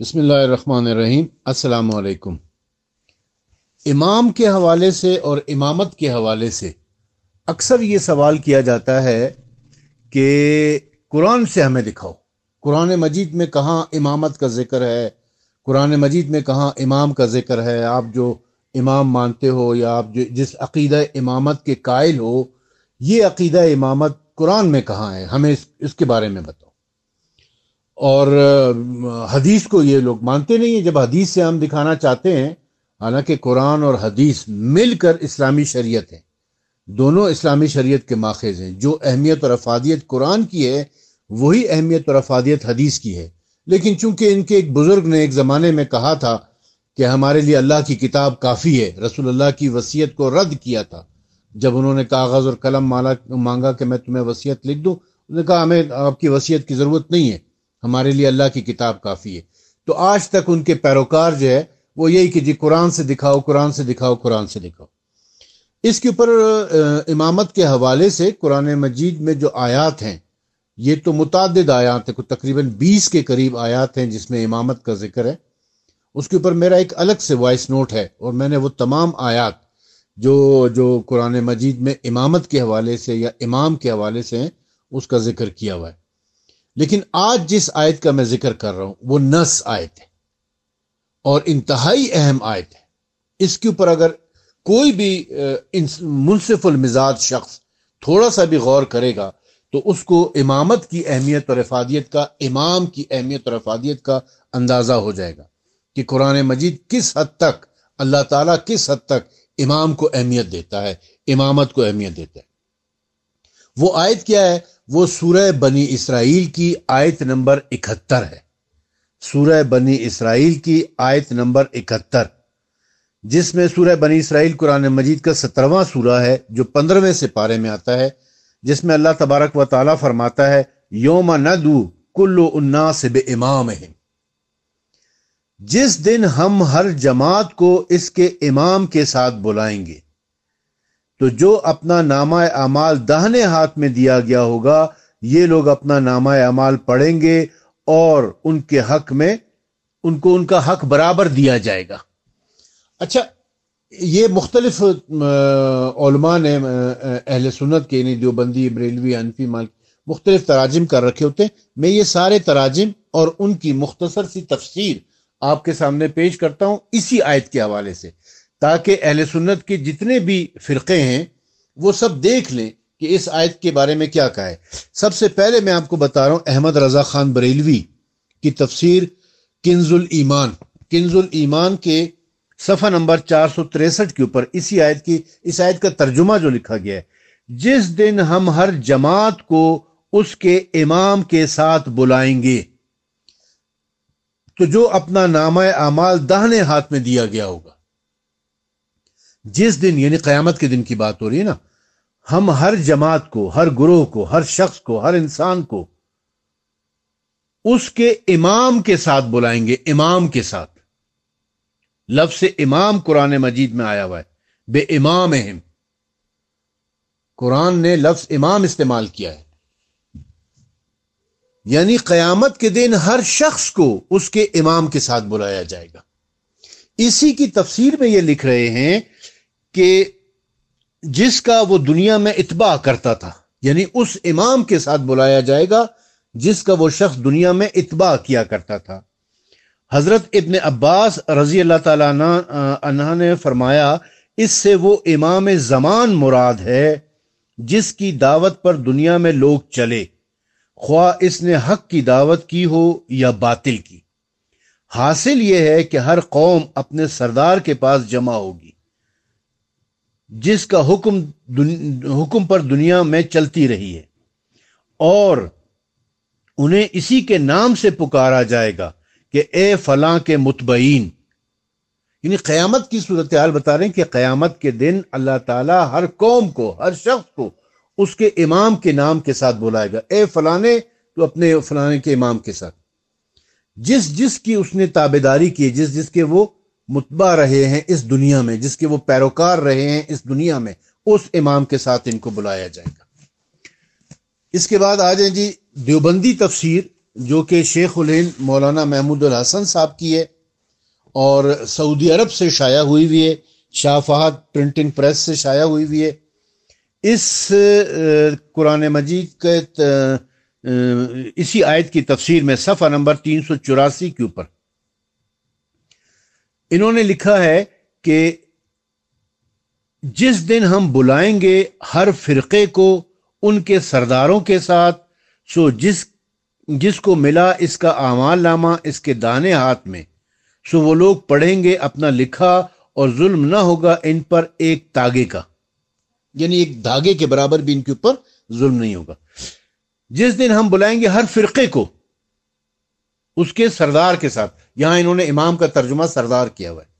बसमीम् अल्लाम इमाम के हवाले से और इमामत के हवाले से अक्सर ये सवाल किया जाता है कि कुरान से हमें दिखाओ कुरान मजीद में कहाँ इमामत का ज़िक्र है कुरान मजीद में कहाँ इमाम का ज़िक्र है आप जो इमाम मानते हो या आप जो जिस अकीदा इमामत के कायल हो ये अकीदा इमामत कुरान में कहाँ है हमें इस, इसके बारे में बताओ और हदीस को ये लोग मानते नहीं है जब हदीस से हम दिखाना चाहते हैं हालांकि कुरान और हदीस मिलकर इस्लामी शरीयत है दोनों इस्लामी शरीयत के माखज़ हैं जो अहमियत और अफादियत कुरान की है वही अहमियत और अफादियत हदीस की है लेकिन चूंकि इनके एक बुज़ुर्ग ने एक ज़माने में कहा था कि हमारे लिए अल्लाह की किताब काफ़ी है रसूलुल्लाह की वसीयत को रद्द किया था जब उन्होंने कागज़ और कलम माला मांगा कि मैं तुम्हें वसीयत लिख दूँ उन्होंने कहा हमें आपकी वसीयत की ज़रूरत नहीं है हमारे लिए अल्लाह की किताब काफ़ी है तो आज तक उनके पैरोकार जो है वो यही कि जी कुरान से दिखाओ कुरान से दिखाओ कुरान से दिखाओ इसके ऊपर इमामत के हवाले से कुरान मजीद में जो आयात हैं ये तो मुतद आयात है कुछ तकरीबन बीस के करीब आयात हैं जिसमें इमामत का जिक्र है उसके ऊपर मेरा एक अलग से वॉइस नोट है और मैंने वो तमाम आयात जो जो कुरान मजीद में इमामत के हवाले से या इमाम के हवाले से हैं उसका जिक्र किया हुआ है लेकिन आज जिस आयत का मैं जिक्र कर रहा हूं वो नस आयत है और इंतहाई अहम आयत है इसके ऊपर अगर कोई भी मुनसिफुल मिजाज शख्स थोड़ा सा भी गौर करेगा तो उसको इमामत की अहमियत और अफादियत का इमाम की अहमियत और अफादियत का अंदाज़ा हो जाएगा कि कुरान मजीद किस हद तक अल्लाह ताला किस हद तक इमाम को अहमियत देता है इमामत को अहमियत देता है वो आयत क्या है वो सूरह बनी इसराइल की आयत नंबर इकहत्तर है सूरह बनी इसराइल की आयत नंबर इकहत्तर जिसमें सूरह बनी इसराइल कुरान मजीद का सत्रहवा सूरह है जो पंद्रहवें से पारे में आता है जिसमें अल्लाह तबारक व ताली फरमाता है योम न दू कुल्लो उन्ना से बे इमाम है जिस दिन हम हर जमात को इसके इमाम के साथ बुलाएंगे तो जो अपना नामा अमाल दाहने हाथ में दिया गया होगा ये लोग अपना नामा अमाल पढ़ेंगे और उनके हक में उनको उनका हक बराबर दिया जाएगा अच्छा ये मुख्तलिफ ने अहल सुनत के यानी देवबंदी बरेलवी अनफी माल मुख्तलिफ तराजिम कर रखे होते हैं मैं ये सारे तराजिम और उनकी मुख्तसर सी तफसीर आपके सामने पेश करता हूँ इसी आयत के हवाले से ताकि अहल सुन्नत के जितने भी फ़िरक़े हैं वो सब देख लें कि इस आयत के बारे में क्या कहा है सबसे पहले मैं आपको बता रहा हूँ अहमद रज़ा ख़ान बरेलवी की तफसीर किन्जुल ईमान किन्जुल ईमान के सफ़ा नंबर चार सौ तिरसठ के ऊपर इसी आयत की इस आयत का तर्जुमा जो लिखा गया है जिस दिन हम हर जमात को उसके इमाम के साथ बुलाएंगे तो जो अपना नामा अमाल दाहने हाथ में दिया गया होगा जिस दिन यानी क़यामत के दिन की बात हो रही है ना हम हर जमात को हर गुरोह को हर शख्स को हर इंसान को उसके इमाम के साथ बुलाएंगे इमाम के साथ लफ इमाम कुरान मजीद में आया हुआ है बे इमाम अहम कुरान ने लफ्स इमाम इस्तेमाल किया है यानी कयामत के दिन हर शख्स को उसके इमाम के साथ बुलाया जाएगा इसी की तफसीर में ये लिख रहे हैं कि जिसका वो दुनिया में इतबा करता था यानी उस इमाम के साथ बुलाया जाएगा जिसका वो शख्स दुनिया में इतबा किया करता था हज़रत इबन अब्बास रजी अल्लाह तला ने फरमाया इससे वो इमाम ज़मान मुराद है जिसकी दावत पर दुनिया में लोग चले ख्वा इसने हक की दावत की हो या बातिल की हासिल यह है कि हर कौम अपने सरदार के पास जमा होगी जिसका हुक्म हुक्म पर दुनिया में चलती रही है और उन्हें इसी के नाम से पुकारा जाएगा कि ए फलां के मुतबईन यानी क़यामत की सूरत हाल बता रहे हैं कि क़यामत के दिन अल्लाह ताला हर कौम को हर शख्स को उसके इमाम के नाम के साथ बुलाएगा ए फलाने तो अपने फलाने के इमाम के साथ जिस जिस की उसने ताबेदारी की जिस जिसके वो मुतबा रहे हैं इस दुनिया में जिसके वो पैरोकार रहे हैं इस दुनिया में उस इमाम के साथ इनको बुलाया जाएगा इसके बाद आ जाए जी देवबंदी तफसीर जो कि शेख उलैन मौलाना महमूद हसन साहब की है और सऊदी अरब से शाया हुई हुई है शाहफहाद प्रिंटिंग प्रेस से शाया हुई हुई है इस कुरान मजीद के इसी आयत की तफसीर में सफ़ा नंबर तीन सौ चौरासी के ऊपर इन्होंने लिखा है कि जिस दिन हम बुलाएंगे हर फिरके को उनके सरदारों के साथ सो जिस जिसको मिला इसका आमाल नामा इसके दाने हाथ में सो वो लोग पढ़ेंगे अपना लिखा और जुल्म ना होगा इन पर एक तागे का यानी एक धागे के बराबर भी इनके ऊपर जुल्म नहीं होगा जिस दिन हम बुलाएंगे हर फिरके को उसके सरदार के साथ यहां इन्होंने इमाम का तर्जुमा सरदार किया हुआ है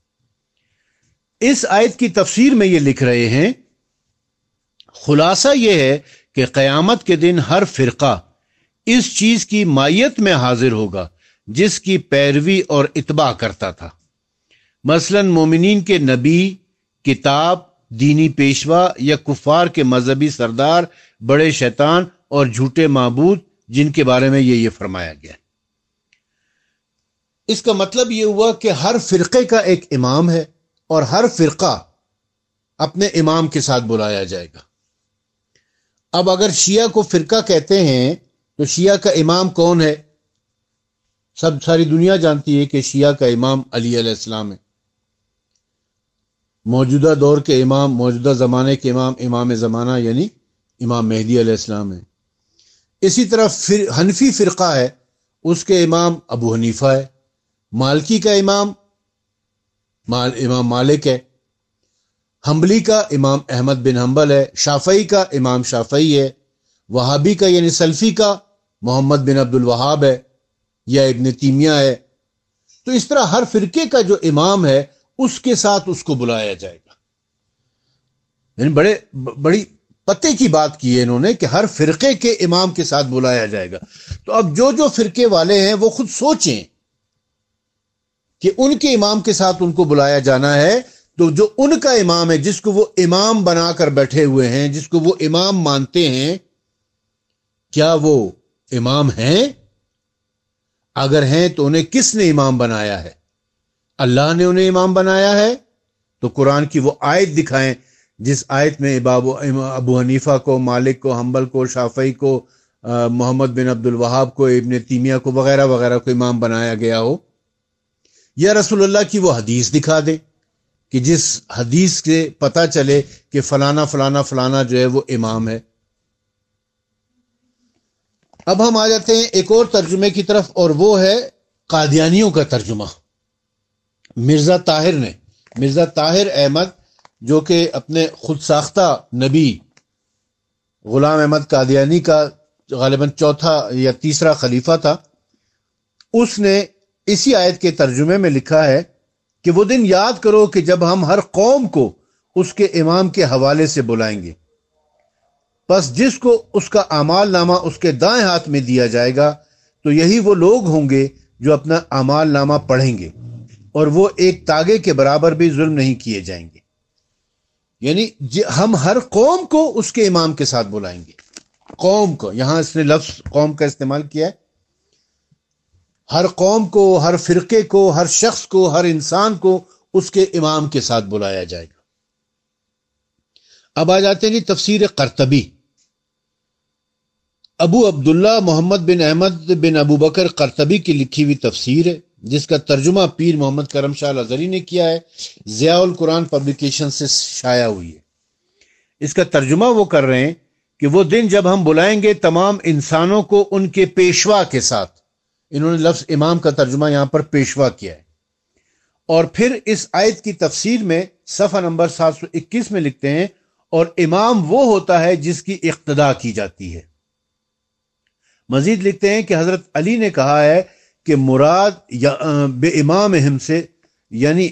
इस आयत की तफसीर में ये लिख रहे हैं खुलासा यह है कि क़यामत के दिन हर फिरका इस चीज की माइत में हाजिर होगा जिसकी पैरवी और इतबा करता था मसलन मोमिन के नबी किताब दीनी पेशवा या कुफार के मजहबी सरदार बड़े शैतान और झूठे मबूद जिनके बारे में ये ये फरमाया गया है इसका मतलब ये हुआ कि हर फ़िरक़े का एक इमाम है और हर फ़िरका अपने इमाम के साथ बुलाया जाएगा अब अगर शिया को फ़िरका कहते हैं तो शिया का इमाम कौन है सब सारी दुनिया जानती है कि शिया का इमाम अली इस्लाम है मौजूदा दौर के इमाम मौजूदा ज़माने के इमाम इमाम ज़माना यानी इमाम मेहदी अलैहिस्सलाम है इसी तरह फिर हनफी फ़िरका है उसके इमाम अबू हनीफ़ा है मालकी का इमाम माल, इमाम मालिक है हम्बली का इमाम अहमद बिन हम्बल है शाफई का इमाम शाफई है वहाबी का यानी सल्फ़ी का मोहम्मद बिन अब्दुल वहाब है या इबन तीमिया है तो इस तरह हर फिरके का जो इमाम है उसके साथ उसको बुलाया जाएगा यानी बड़े बड़ी पते की बात की है इन्होंने कि हर फिरके के इमाम के साथ बुलाया जाएगा तो अब जो जो फिरके वाले हैं वो खुद सोचें कि उनके इमाम के साथ उनको बुलाया जाना है तो जो उनका इमाम है जिसको वो इमाम बनाकर बैठे हुए हैं जिसको वो इमाम मानते हैं क्या वो इमाम हैं अगर हैं तो उन्हें किसने इमाम बनाया है अल्लाह ने उन्हें इमाम बनाया है तो कुरान की वो आयत दिखाएं जिस आयत में बाबू अबू हनीफा को मालिक को हम्बल को शाफई को मोहम्मद बिन अब्दुल वहाब को इबन तीमिया को वगैरह वगैरह को इमाम बनाया गया हो या रसूलुल्लाह की वो हदीस दिखा दे कि जिस हदीस के पता चले कि फलाना फलाना फलाना जो है वो इमाम है अब हम आ जाते हैं एक और तर्जुमे की तरफ और वो है कादियानियों का तर्जुमा मिर्ज़ा ताहिर ने मिर्ज़ा ताहिर अहमद जो कि अपने खुद साख्ता नबी गुलाम अहमद कादियानी का गालिबा चौथा या तीसरा खलीफा था उसने इसी आयत के तर्जुमे में लिखा है कि वो दिन याद करो कि जब हम हर कौम को उसके इमाम के हवाले से बुलाएंगे बस जिसको उसका अमाल नामा उसके दाएं हाथ में दिया जाएगा तो यही वो लोग होंगे जो अपना अमाल नामा पढ़ेंगे और वो एक तागे के बराबर भी जुल्म नहीं किए जाएंगे यानी हम हर कौम को उसके इमाम के साथ बुलाएंगे कौम को यहां इसने लफ्ज कौम का इस्तेमाल किया है हर कौम को हर फिरके को हर शख्स को हर इंसान को उसके इमाम के साथ बुलाया जाएगा अब आ जाते जी तफसीर करतबी अबू अब्दुल्ला मोहम्मद बिन अहमद बिन अबू बकर करतबी की लिखी हुई तफसीर है जिसका तर्जुमा पीर मोहम्मद करम शाह अजहरी ने किया है ज़ियाल कुरान पब्लिकेशन से शाया हुई है इसका तर्जुमा वो कर रहे हैं कि वो दिन जब हम बुलाएंगे तमाम इंसानों को उनके पेशवा के साथ इन्होंने लफ्ज इमाम का तर्जुमा यहां पर पेशवा किया है और फिर इस आयत की तफसीर में सफ़ा नंबर 721 में लिखते हैं और इमाम वो होता है जिसकी इक्तदा की जाती है मजीद लिखते हैं कि हज़रत अली ने कहा है कि मुराद बे इमाम अहम से यानी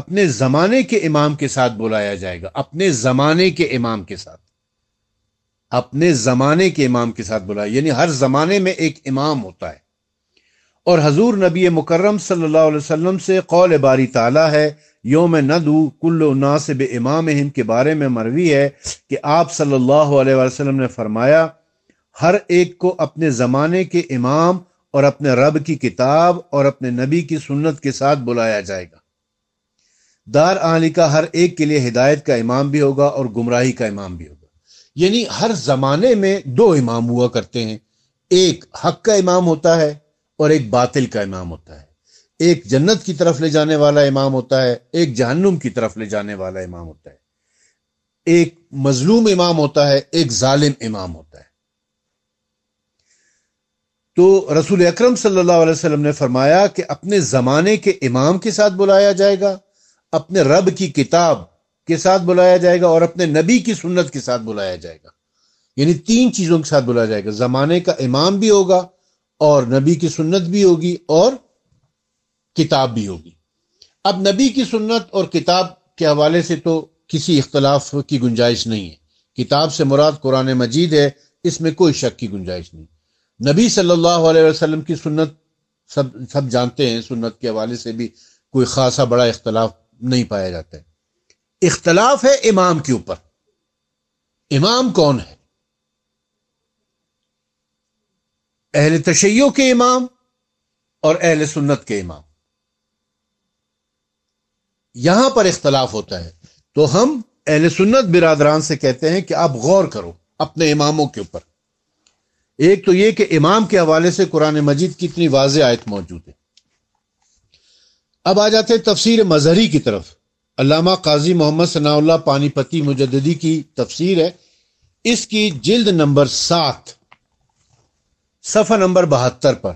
अपने ज़माने के इमाम के साथ बुलाया जाएगा अपने ज़माने के इमाम के साथ अपने ज़माने के इमाम के साथ बुलाया यानी हर ज़माने में एक इमाम होता है और हजूर नबी मुकर्रम सल्लल्लाहु अलैहि वसल्लम से कौल बारी ताला है योम नदू कुल्लो नासिब इमाम हिम के बारे में मरवी है कि आप सल्लल्लाहु अलैहि वसल्लम ने फरमाया हर एक को अपने ज़माने के इमाम और अपने रब की किताब और अपने नबी की सुन्नत के साथ बुलाया जाएगा दार आली का हर एक के लिए हिदायत का इमाम भी होगा और गुमराही का इमाम भी होगा यानी हर ज़माने में दो इमाम हुआ करते हैं एक हक का इमाम होता है और एक बातिल का इमाम होता है एक जन्नत की तरफ ले जाने वाला इमाम होता है एक जहन्नुम की तरफ ले जाने वाला इमाम होता है एक मजलूम इमाम होता है एक जालिम इमाम होता है तो रसूल अक्रम सल्लल्लाहु ने फरमाया कि अपने ज़माने के इमाम के साथ बुलाया जाएगा अपने रब की किताब के साथ बुलाया जाएगा और अपने नबी की सुन्नत के साथ बुलाया जाएगा यानी तीन चीज़ों के साथ बुलाया जाएगा ज़माने का इमाम भी होगा और नबी की सुन्नत भी होगी और किताब भी होगी अब नबी की सुन्नत और किताब के हवाले से तो किसी इख्तलाफ की गुंजाइश नहीं है किताब से मुराद कुरान मजीद है इसमें कोई शक की गुंजाइश नहीं नबी सल्लल्लाहु अलैहि वसल्लम की सुन्नत सब सब जानते हैं सुन्नत के हवाले से भी कोई खासा बड़ा इख्तलाफ नहीं पाया जाता है इख्तलाफ है इमाम के ऊपर इमाम कौन है अहल तशैयों के इमाम और अहल सुन्नत के इमाम यहां पर इख्तलाफ होता है तो हम अहल सुन्नत बिरादरान से कहते हैं कि आप गौर करो अपने इमामों के ऊपर एक तो यह कि इमाम के हवाले से कुरान मजीद की इतनी वाज आयत मौजूद है अब आ जाते हैं तफसीर मजहरी की तरफ अलामा काजी मोहम्मद सनाउल्ला पानीपति मुजदी की तफसीर है इसकी जिल्द नंबर सात सफ़ा नंबर बहत्तर पर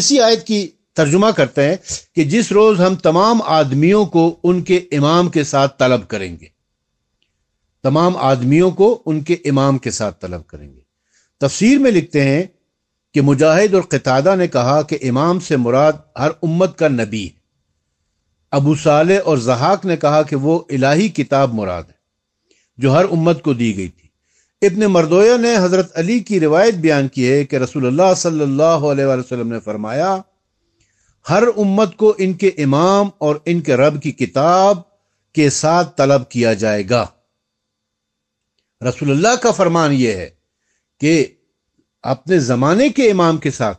इसी आयत की तर्जुमा करते हैं कि जिस रोज़ हम तमाम आदमियों को उनके इमाम के साथ तलब करेंगे तमाम आदमियों को उनके इमाम के साथ तलब करेंगे तफसीर में लिखते हैं कि मुजाहिद और कतादा ने कहा कि इमाम से मुराद हर उम्मत का नबी है अबू साले और जहाक ने कहा कि वो इलाही किताब मुराद है जो हर उम्मत को दी गई थी इब्न मरदोया ने हज़रत अली की रिवायत बयान की है कि रसूलुल्लाह सल्लल्लाहु अलैहि वसल्लम ने फरमाया हर उम्मत को इनके इमाम और इनके रब की किताब के साथ तलब किया जाएगा रसूलुल्लाह का फरमान यह है कि अपने ज़माने के इमाम के साथ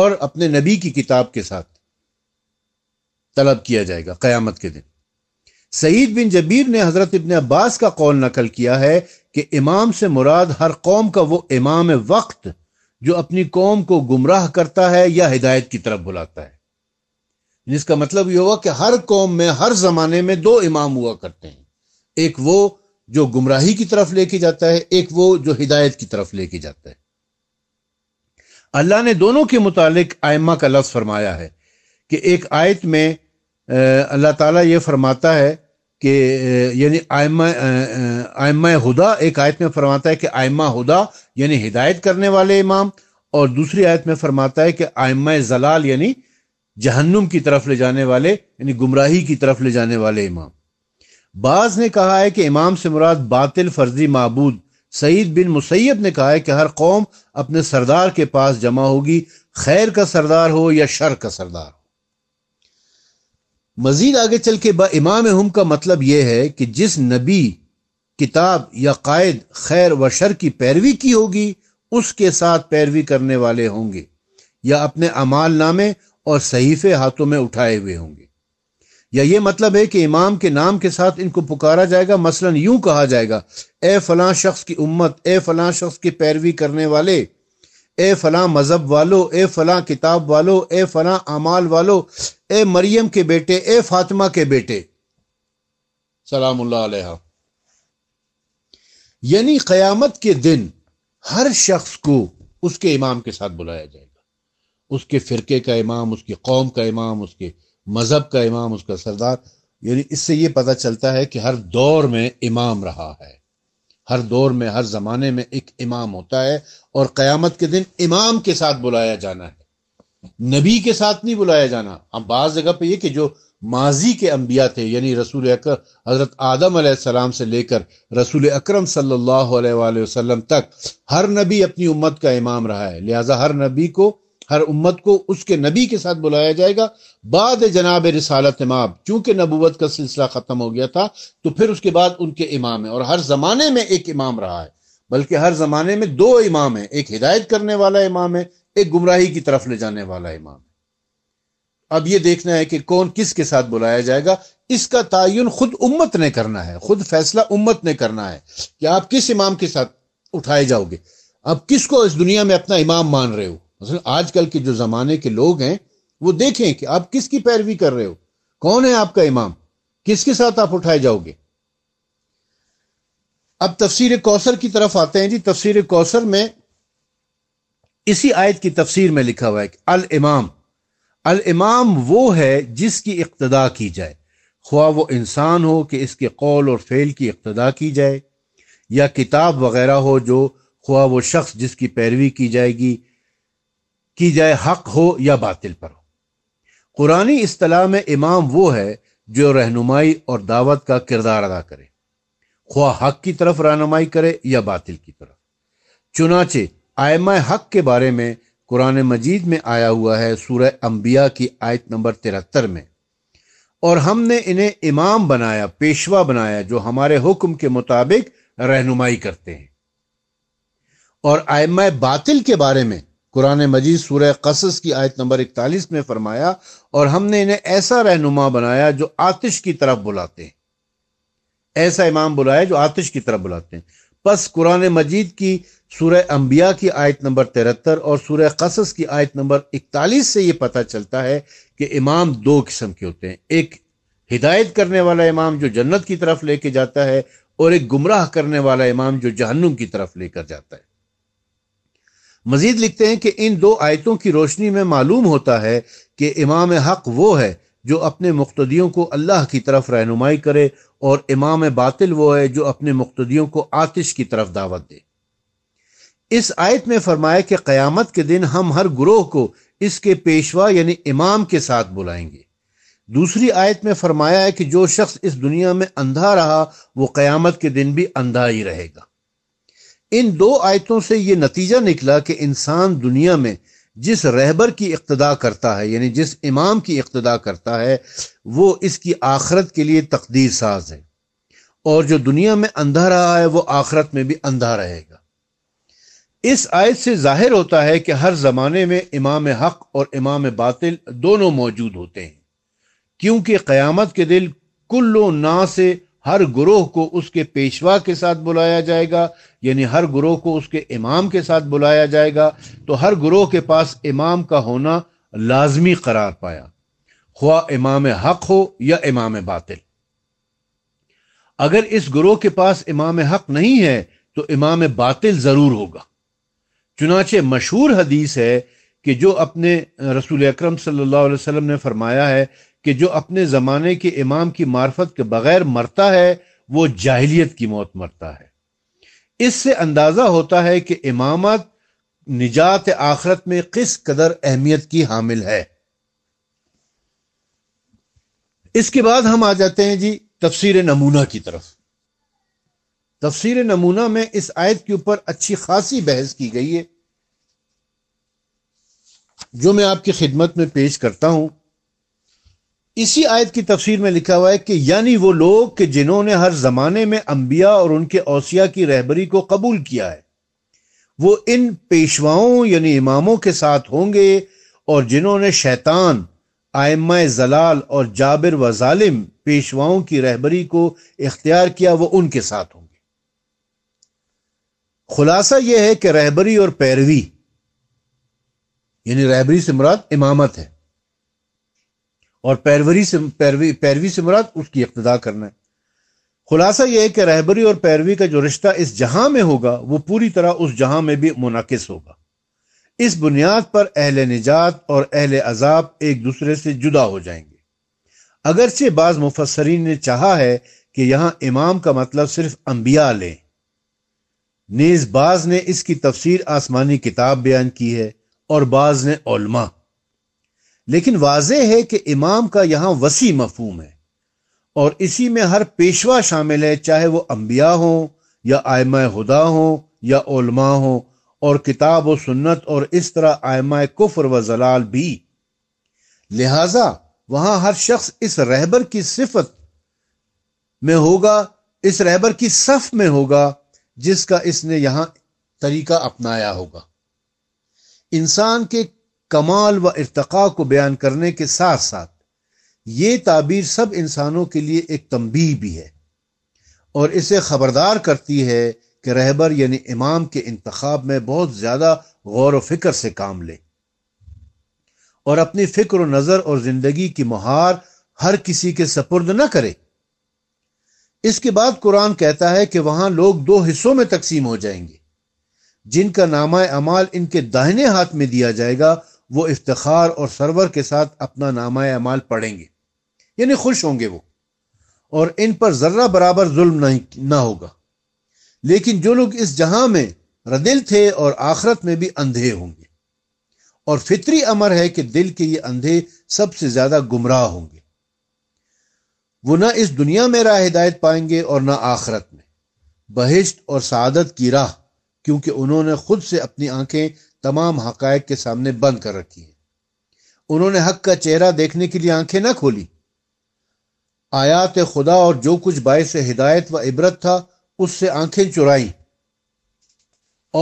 और अपने नबी की किताब के साथ तलब किया जाएगा क़यामत के दिन सईद बिन जबीर ने हज़रत इबन अब्बास का कौल नकल किया है कि इमाम से मुराद हर कौम का वो इमाम वक्त जो अपनी कौम को गुमराह करता है या हिदायत की तरफ बुलाता है जिसका मतलब यह हुआ कि हर कौम में हर जमाने में दो इमाम हुआ करते हैं एक वो जो गुमराही की तरफ लेके जाता है एक वो जो हिदायत की तरफ लेके जाता है अल्लाह ने दोनों के मुतालिक आयमा का लफ्ज फरमाया है कि एक आयत में अल्लाह ताला ये फरमाता है कि यानी आयमा आयमा हुदा एक आयत में फरमाता है कि आयमा हुदा यानी हिदायत करने वाले इमाम और दूसरी आयत में फरमाता है कि आयमा जलाल यानी जहन्नुम की तरफ ले जाने वाले यानी गुमराही की तरफ ले जाने वाले इमाम बाज ने कहा है कि इमाम से मुराद बातिल फर्जी मबूद सईद बिन मुसैब ने कहा है कि हर कौम अपने सरदार के पास जमा होगी खैर का सरदार हो या शर का सरदार हो मजीद आगे चल के बा इमाम हम का मतलब यह है कि जिस नबी किताब या कायद खैर व शर की पैरवी की होगी उसके साथ पैरवी करने वाले होंगे या अपने अमाल नामे और सहीफे हाथों में उठाए हुए होंगे या ये मतलब है कि इमाम के नाम के साथ इनको पुकारा जाएगा मसलन यूं कहा जाएगा ए फला शख्स की उम्मत ए फला शख्स की पैरवी करने वाले ए फला मज़हब वालो ए फला किताब वालो ए फला अमाल वालो ए मरियम के बेटे ए फातिमा के बेटे सलाम यानी क़यामत के दिन हर शख्स को उसके इमाम के साथ बुलाया जाएगा उसके फ़िरके का इमाम उसकी कौम का इमाम उसके मज़हब का इमाम उसका सरदार यानी इससे ये पता चलता है कि हर दौर में इमाम रहा है हर दौर में हर जमाने में एक इमाम होता है और क़यामत के दिन इमाम के साथ बुलाया जाना है नबी के साथ नहीं बुलाया जाना अब बाज़ जगह पे ये कि जो माजी के अंबिया थे यानी रसूल अकर हज़रत आदम सलाम से लेकर रसूल अक्रम सल्लल्लाहु अलैहि तक हर नबी अपनी उम्मत का इमाम रहा है लिहाजा हर नबी को हर उम्मत को उसके नबी के साथ बुलाया जाएगा बाद जनाब रिसालत इमाम चूंकि नबूवत का सिलसिला ख़त्म हो गया था तो फिर उसके बाद उनके इमाम है और हर ज़माने में एक इमाम रहा है बल्कि हर ज़माने में दो इमाम है एक हिदायत करने वाला इमाम है एक गुमराही की तरफ ले जाने वाला इमाम है अब यह देखना है कि कौन किस के साथ बुलाया जाएगा इसका तयन खुद उम्मत ने करना है खुद फैसला उम्मत ने करना है कि आप किस इमाम के साथ उठाए जाओगे आप किसको इस दुनिया में अपना इमाम मान रहे हो असल आजकल के जो जमाने के लोग हैं वो देखें कि आप किसकी पैरवी कर रहे हो कौन है आपका इमाम किसके साथ आप उठाए जाओगे अब तफसीर कौसर की तरफ आते हैं जी तफसीर कौसर में इसी आयत की तफसीर में लिखा हुआ है कि अल इमाम अल इमाम वो है जिसकी इक्तदा की जाए ख्वा वो इंसान हो कि इसके कौल और फेल की इक्तदा की जाए या किताब वगैरह हो जो ख्वा वो शख्स जिसकी पैरवी की जाएगी की जाए हक हो या बातिल पर हो कुरानी असलाह में इमाम वो है जो रहनुमाई और दावत का किरदार अदा करे ख्वा हक की तरफ रहनुमाई करे या बातिल की तरफ चुनाचे आयमा हक के बारे में कुरान मजीद में आया हुआ है सूर अम्बिया की आयत नंबर तिहत्तर में और हमने इन्हें इमाम बनाया पेशवा बनाया जो हमारे हुक्म के मुताबिक रहनुमाई करते हैं और आयमा बातिल के बारे में कुरान मजीद सूर कसस की आयत नंबर इकतालीस में फरमाया और हमने इन्हें ऐसा रहनुमा बनाया जो आतिश की तरफ बुलाते हैं ऐसा इमाम बुलाया जो आतिश की तरफ बुलाते हैं बस कुरान मजीद की सूर अम्बिया की आयत नंबर तिहत्तर और सूर कसस की आयत नंबर इकतालीस से ये पता चलता है कि इमाम दो किस्म के होते हैं एक हिदायत करने वाला इमाम जो जन्नत की तरफ लेके जाता है और एक गुमराह करने वाला इमाम जो जहनुम की तरफ लेकर जाता है मजीद लिखते हैं कि इन दो आयतों की रोशनी में मालूम होता है कि इमाम हक वो है जो अपने मुख्तियों को अल्लाह की तरफ रहनुमाई करे और इमाम बातिल वो है जो अपने मुख्तियों को आतिश की तरफ दावत दे इस आयत में फरमाया कि क़यामत के दिन हम हर ग्रोह को इसके पेशवा यानी इमाम के साथ बुलाएंगे दूसरी आयत में फरमाया है कि जो शख्स इस दुनिया में अंधा रहा वो क़यामत के दिन भी अंधा ही रहेगा इन दो आयतों से ये नतीजा निकला कि इंसान दुनिया में जिस रहबर की इक्तदा करता है यानी जिस इमाम की इक्तदा करता है वो इसकी आखरत के लिए तकदीर साज है और जो दुनिया में अंधा रहा है वो आखरत में भी अंधा रहेगा इस आयत से जाहिर होता है कि हर ज़माने में इमाम हक और इमाम बातिल दोनों मौजूद होते हैं क्योंकि क़यामत के दिल कुल्लो ना से हर ग्रोह को उसके पेशवा के साथ बुलाया जाएगा यानी हर ग्रोह को उसके इमाम के साथ बुलाया जाएगा तो हर ग्रोह के पास इमाम का होना लाजमी करार पाया ख्वा इमाम हक हो या इमाम बातिल अगर इस ग्रोह के पास इमाम हक नहीं है तो इमाम बातिल ज़रूर होगा चुनाचे मशहूर हदीस है कि जो अपने रसूल अक्रम सल्लल्लाहु ने फरमाया है कि जो अपने ज़माने के इमाम की मार्फत के बगैर मरता है वो जाहिलियत की मौत मरता है इससे अंदाजा होता है कि इमामत निजात आखरत में किस कदर अहमियत की हामिल है इसके बाद हम आ जाते हैं जी तफसीर नमूना की तरफ तफसीर नमूना में इस आयत के ऊपर अच्छी खासी बहस की गई है जो मैं आपकी खिदमत में पेश करता हूं इसी आयत की तफसीर में लिखा हुआ है कि यानी वो लोग कि जिन्होंने हर जमाने में अंबिया और उनके औसिया की रहबरी को कबूल किया है वो इन पेशवाओं यानी इमामों के साथ होंगे और जिन्होंने शैतान आयमा जलाल और जाबिर व जालिम पेशवाओं की रहबरी को इख्तियार किया वो उनके साथ होंगे खुलासा यह है कि रहबरी और पैरवी यानी रहबरी से मुराद इमामत है और पैरवरी से पैरवी पैरवी से मुराद उसकी इक्तदा करना है खुलासा यह है कि रहबरी और पैरवी का जो रिश्ता इस जहां में होगा वो पूरी तरह उस जहां में भी मुनकस होगा इस बुनियाद पर अहल निजात और अहल अजाब एक दूसरे से जुदा हो जाएंगे अगरचे बाज मुफसरीन ने चाह है कि यहां इमाम का मतलब सिर्फ अंबिया लें नेज बाज ने इसकी तफसीर आसमानी किताब बयान की है और बाज ने ओलमा लेकिन वाज है कि इमाम का यहां वसी मफहम है और इसी में हर पेशवा शामिल है चाहे वह अंबिया हो या आयम हदा हो या उलमा हो और किताब व सुन्नत और इस तरह आयमा कुफर व जलाल भी लिहाजा वहां हर शख्स इस रहबर की सिफत में होगा इस रहबर की सफ में होगा जिसका इसने यहां तरीका अपनाया होगा इंसान के कमाल व इरतका को बयान करने के साथ साथ ये ताबीर सब इंसानों के लिए एक तंबी भी है और इसे खबरदार करती है कि रहबर यानी इमाम के इंतखब में बहुत ज़्यादा गौर व फिक्र से काम ले और अपनी फिक्र नज़र और ज़िंदगी की महार हर किसी के सपुर्द न करे इसके बाद कुरान कहता है कि वहां लोग दो हिस्सों में तकसीम हो जाएंगे जिनका नामा अमाल इनके दाहिने हाथ में दिया जाएगा वो इफ्तार और सरवर के साथ अपना नामा अमाल पढ़ेंगे यानी खुश होंगे वो और इन पर ज़र्रा बराबर जुल्म नहीं ना होगा लेकिन जो लोग इस जहां में रदिल थे और आखरत में भी अंधे होंगे और फितरी अमर है कि दिल के ये अंधे सबसे ज्यादा गुमराह होंगे वो ना इस दुनिया में राह हिदायत पाएंगे और ना आखरत में बहिश्त और सादत की राह क्योंकि उन्होंने खुद से अपनी आंखें तमाम हकायक के सामने बंद कर रखी है उन्होंने हक का चेहरा देखने के लिए आंखें ना खोली आयात खुदा और जो कुछ बायस हिदायत व इबरत था उससे आंखें चुराई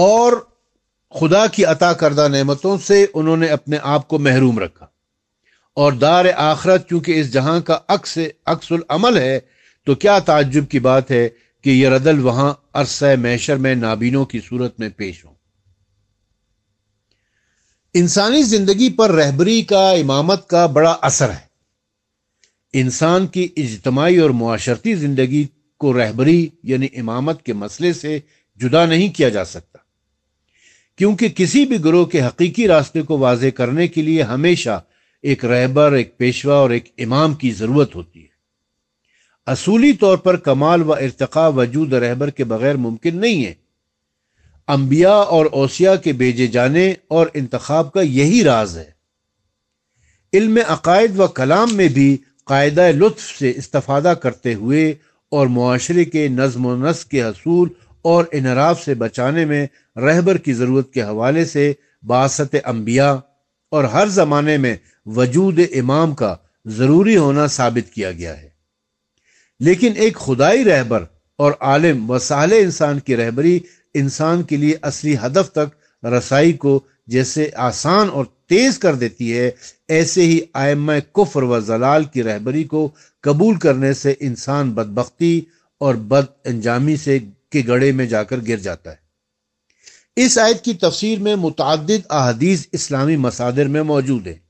और खुदा की अता करदा नमतों से उन्होंने अपने आप को महरूम रखा और दार आखरत क्योंकि इस जहां का अक्स अक्सुल अमल है तो क्या ताज्जुब की बात है कि यह रदल वहां अरस मैशर में नाबीनों की सूरत में पेश हों इंसानी जिंदगी पर रहबरी का इमामत का बड़ा असर है इंसान की इजतमाही और माशरती जिंदगी को रहबरी यानी इमामत के मसले से जुदा नहीं किया जा सकता क्योंकि किसी भी ग्रोह के हकीकी रास्ते को वाज करने के लिए हमेशा एक रहबर एक पेशवा और एक इमाम की जरूरत होती है असूली तौर पर कमाल व इरतका वजूद रहबर के बगैर मुमकिन नहीं है अम्बिया और ओसिया के भेजे जाने और इंतखब का यही राज है इल्म अकायद व कलाम में भी कायदा लुत्फ से इस्तफादा करते हुए और माशरे के नज़म व के हसूल और इनराफ से बचाने में रहबर की ज़रूरत के हवाले से बासत अम्बिया और हर ज़माने में वजूद इमाम का ज़रूरी होना साबित किया गया है लेकिन एक खुदाई रहबर और आलिम व साल इंसान की रहबरी इंसान के लिए असली हदफ तक रसाई को जैसे आसान और तेज कर देती है ऐसे ही आयम कुफर व जलाल की रहबरी को कबूल करने से इंसान बदबख्ती और बद अंजामी से के गड़े में जाकर गिर जाता है इस आयत की तफसीर में मुतद अहदीस इस्लामी मसादर में मौजूद है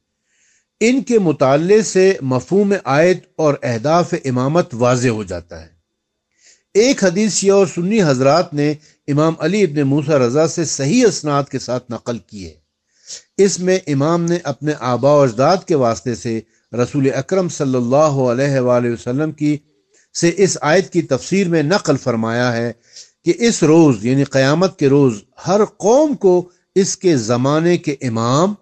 इनके मुताले से मफहम आयत और अहदाफ इमामत वाज हो जाता है एक हदीस और सुन्नी हजरात ने इमाम अली इब्ने मूसा रज़ा से सही असनाद के साथ नकल की है इसमें इमाम ने अपने आबा अजदाद के वास्ते से रसूल अक्रम सल्लाम की से इस आयत की तफसीर में नकल फरमाया है कि इस रोज़ यानी क़यामत के रोज़ हर कौम को इसके ज़माने के इमाम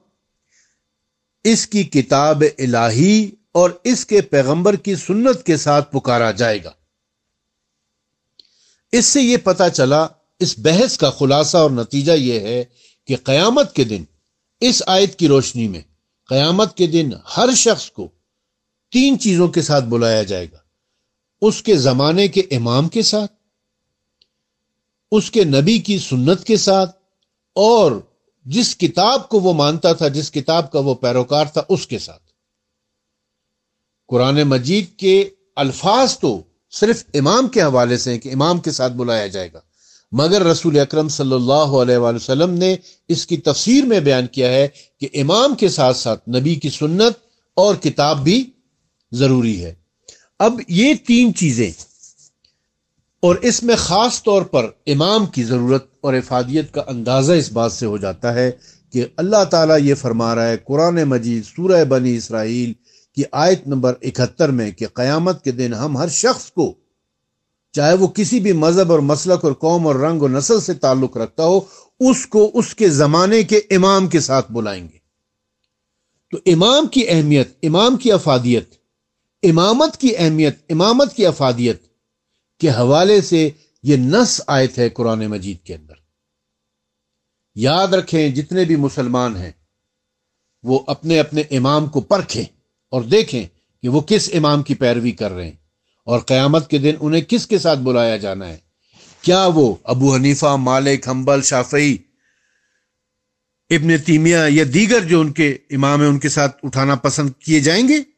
इसकी किताब इलाही और इसके पैगंबर की सुन्नत के साथ पुकारा जाएगा इससे यह पता चला इस बहस का खुलासा और नतीजा यह है कि क़यामत के दिन इस आयत की रोशनी में क़यामत के दिन हर शख्स को तीन चीज़ों के साथ बुलाया जाएगा उसके ज़माने के इमाम के साथ उसके नबी की सुन्नत के साथ और जिस किताब को वो मानता था जिस किताब का वो पैरोकार था उसके साथ कुरान मजीद के अल्फाज तो सिर्फ इमाम के हवाले से हैं कि इमाम के साथ बुलाया जाएगा मगर रसूल अक्रम वसल्लम ने इसकी तफसीर में बयान किया है कि इमाम के साथ साथ नबी की सुन्नत और किताब भी जरूरी है अब ये तीन चीजें और इसमें खास तौर पर इमाम की ज़रूरत और इफादियत का अंदाज़ा इस बात से हो जाता है कि अल्लाह ताला ये फरमा रहा है कुरान मजीद सूरह बनी इसराइल की आयत नंबर इकहत्तर में कि क़यामत के दिन हम हर शख्स को चाहे वो किसी भी मजहब और मसलक और कौम और रंग और नस्ल से ताल्लुक रखता हो उसको उसके ज़माने के इमाम के साथ बुलाएंगे तो इमाम की अहमियत इमाम की अफादियत इमामत की अहमियत इमामत की अफादियत के हवाले से यह नस आयत है कुरान मजीद के अंदर याद रखें जितने भी मुसलमान हैं वो अपने अपने इमाम को परखें और देखें कि वो किस इमाम की पैरवी कर रहे हैं और क़यामत के दिन उन्हें किसके साथ बुलाया जाना है क्या वो Abu Hanifa Malik Hanbal Shafi'i Ibn Taymiyyah या दीगर जो उनके इमाम है उनके साथ उठाना पसंद किए जाएंगे